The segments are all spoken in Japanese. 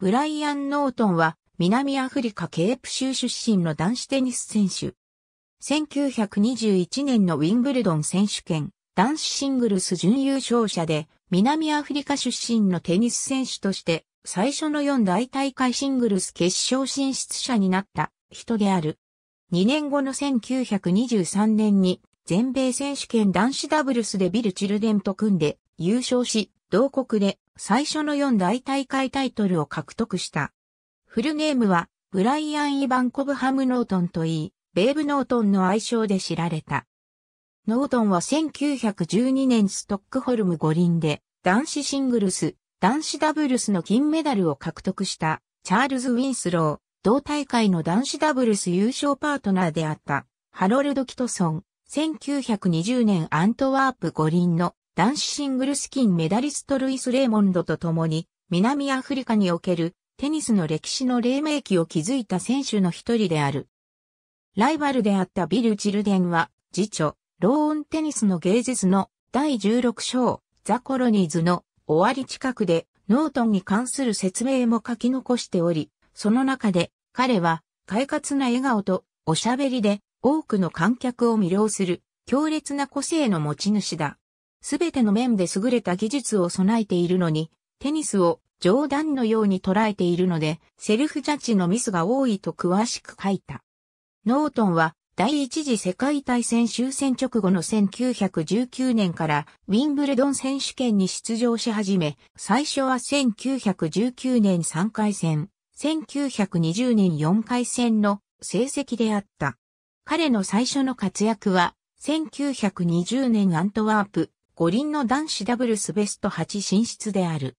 ブライアン・ノートンは南アフリカケープ州出身の男子テニス選手。1921年のウィンブルドン選手権男子シングルス準優勝者で南アフリカ出身のテニス選手として最初の4大大会シングルス決勝進出者になった人である。2年後の1923年に全米選手権男子ダブルスでビル・チルデンと組んで優勝し、同国で最初の4大大会タイトルを獲得した。フルゲームは、ブライアン・イバンコブハム・ノートンといい、ベーブ・ノートンの愛称で知られた。ノートンは1912年ストックホルム五輪で、男子シングルス、男子ダブルスの金メダルを獲得した、チャールズ・ウィンスロー、同大会の男子ダブルス優勝パートナーであった、ハロルド・キトソン、1920年アントワープ五輪の男子シングルス金メダリストルイス・レーモンドと共に、南アフリカにおけるテニスの歴史の黎明期を築いた選手の一人である。ライバルであったビル・チルデンは、次女、ローンテニスの芸術の第16章、ザ・コロニーズの終わり近くで、ノートンに関する説明も書き残しており、その中で、彼は、快活な笑顔と、おしゃべりで、多くの観客を魅了する、強烈な個性の持ち主だ。すべての面で優れた技術を備えているのに、テニスを冗談のように捉えているので、セルフジャッジのミスが多いと詳しく書いた。ノートンは第一次世界大戦終戦直後の1919年からウィンブルドン選手権に出場し始め、最初は1919年3回戦、1920年4回戦の成績であった。彼の最初の活躍は1920年アントワープ五輪の男子ダブルスベスト8進出である。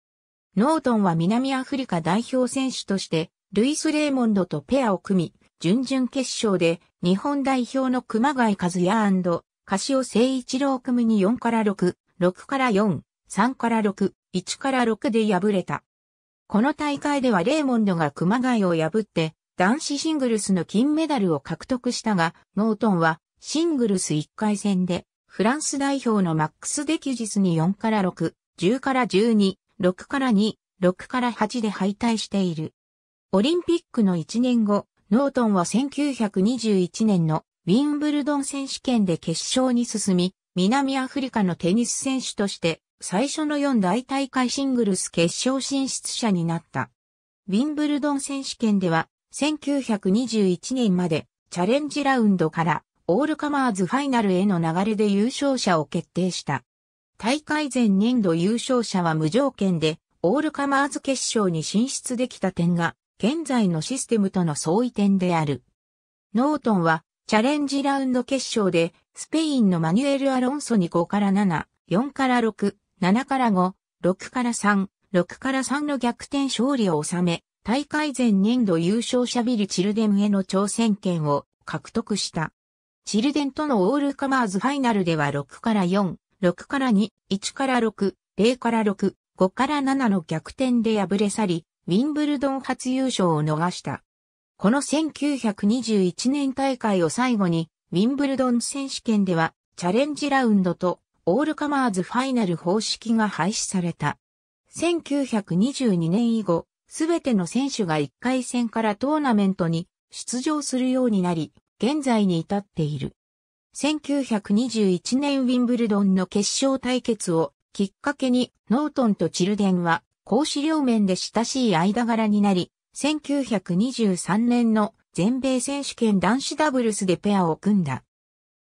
ノートンは南アフリカ代表選手として、ルイス・レーモンドとペアを組み、準々決勝で日本代表の熊谷和也柏尾誠一郎組に4から6、6から4、3から6、1から6で敗れた。この大会ではレーモンドが熊谷を破って男子シングルスの金メダルを獲得したが、ノートンはシングルス1回戦でフランス代表のマックス・デキュジスに4から6、10から12、6から2、6から8で敗退している。オリンピックの1年後、ノートンは1921年のウィンブルドン選手権で決勝に進み、南アフリカのテニス選手として最初の4大大会シングルス決勝進出者になった。ウィンブルドン選手権では1921年までチャレンジラウンドからオールカマーズファイナルへの流れで優勝者を決定した。大会前年度優勝者は無条件で、オールカマーズ決勝に進出できた点が、現在のシステムとの相違点である。ノートンは、チャレンジラウンド決勝で、スペインのマニュエル・アロンソに5から7、4から6、7から5、6から3、6から3の逆転勝利を収め、大会前年度優勝者ビル・チルデムへの挑戦権を獲得した。チルデンとのオールカマーズファイナルでは6から4、6から2、1から6、0から6、5から7の逆転で敗れ去り、ウィンブルドン初優勝を逃した。この1921年大会を最後に、ウィンブルドン選手権では、チャレンジラウンドとオールカマーズファイナル方式が廃止された。1922年以後、すべての選手が1回戦からトーナメントに出場するようになり、現在に至っている。1921年ウィンブルドンの決勝対決をきっかけにノートンとチルデンは講師両面で親しい間柄になり、1923年の全米選手権男子ダブルスでペアを組んだ。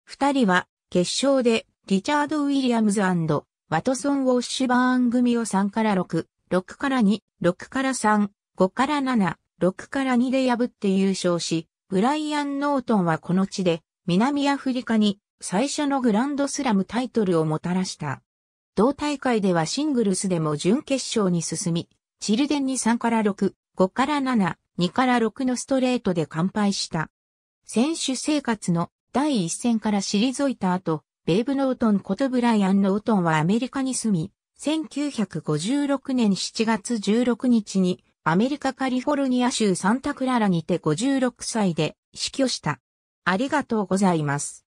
二人は決勝でリチャード・ウィリアムズワトソン・ウォッシュバーン組を3から6、6から2、6から3、5から7、6から2で破って優勝し、ブライアン・ノートンはこの地で南アフリカに最初のグランドスラムタイトルをもたらした。同大会ではシングルスでも準決勝に進み、チルデンに3から6、5から7、2から6のストレートで完敗した。選手生活の第一戦から退いた後、ベーブ・ノートンことブライアン・ノートンはアメリカに住み、1956年7月16日にアメリカカリフォルニア州サンタクララにて56歳で死去した。ありがとうございます。